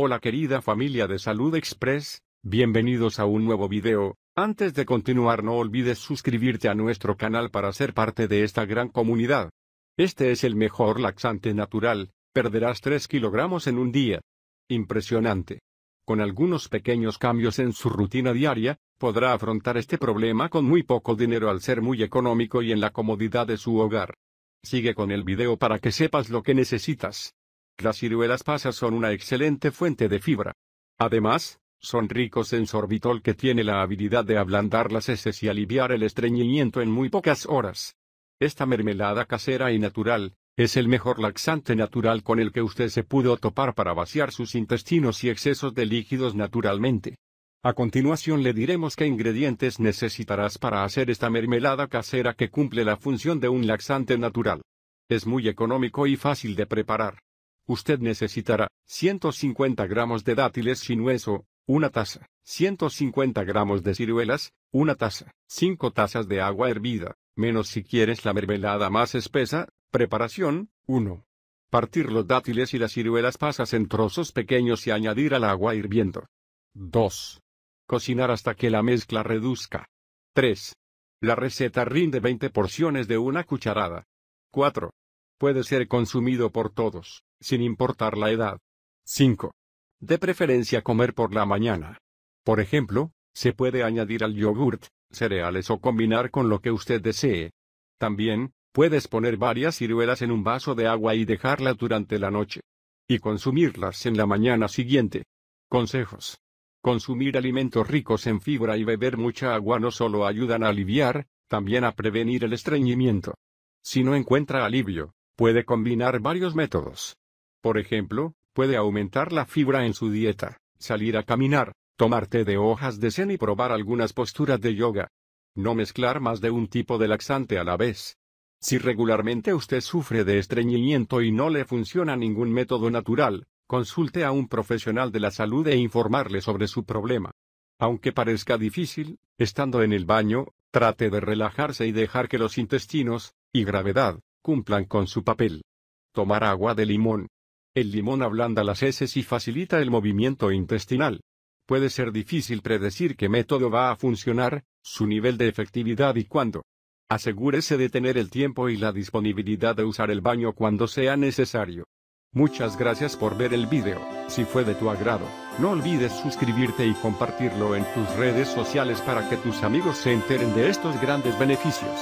Hola querida familia de Salud Express, bienvenidos a un nuevo video, antes de continuar no olvides suscribirte a nuestro canal para ser parte de esta gran comunidad. Este es el mejor laxante natural, perderás 3 kilogramos en un día. Impresionante. Con algunos pequeños cambios en su rutina diaria, podrá afrontar este problema con muy poco dinero al ser muy económico y en la comodidad de su hogar. Sigue con el video para que sepas lo que necesitas. Las ciruelas pasas son una excelente fuente de fibra. Además, son ricos en sorbitol que tiene la habilidad de ablandar las heces y aliviar el estreñimiento en muy pocas horas. Esta mermelada casera y natural, es el mejor laxante natural con el que usted se pudo topar para vaciar sus intestinos y excesos de líquidos naturalmente. A continuación le diremos qué ingredientes necesitarás para hacer esta mermelada casera que cumple la función de un laxante natural. Es muy económico y fácil de preparar. Usted necesitará 150 gramos de dátiles sin hueso, una taza, 150 gramos de ciruelas, una taza, 5 tazas de agua hervida, menos si quieres la mermelada más espesa. Preparación 1. Partir los dátiles y las ciruelas pasas en trozos pequeños y añadir al agua hirviendo. 2. Cocinar hasta que la mezcla reduzca. 3. La receta rinde 20 porciones de una cucharada. 4. Puede ser consumido por todos sin importar la edad. 5. De preferencia comer por la mañana. Por ejemplo, se puede añadir al yogurt, cereales o combinar con lo que usted desee. También, puedes poner varias ciruelas en un vaso de agua y dejarla durante la noche. Y consumirlas en la mañana siguiente. Consejos. Consumir alimentos ricos en fibra y beber mucha agua no solo ayudan a aliviar, también a prevenir el estreñimiento. Si no encuentra alivio, puede combinar varios métodos. Por ejemplo, puede aumentar la fibra en su dieta, salir a caminar, tomar té de hojas de sen y probar algunas posturas de yoga. No mezclar más de un tipo de laxante a la vez. Si regularmente usted sufre de estreñimiento y no le funciona ningún método natural, consulte a un profesional de la salud e informarle sobre su problema. Aunque parezca difícil, estando en el baño, trate de relajarse y dejar que los intestinos, y gravedad, cumplan con su papel. Tomar agua de limón, el limón ablanda las heces y facilita el movimiento intestinal. Puede ser difícil predecir qué método va a funcionar, su nivel de efectividad y cuándo. Asegúrese de tener el tiempo y la disponibilidad de usar el baño cuando sea necesario. Muchas gracias por ver el video, si fue de tu agrado, no olvides suscribirte y compartirlo en tus redes sociales para que tus amigos se enteren de estos grandes beneficios.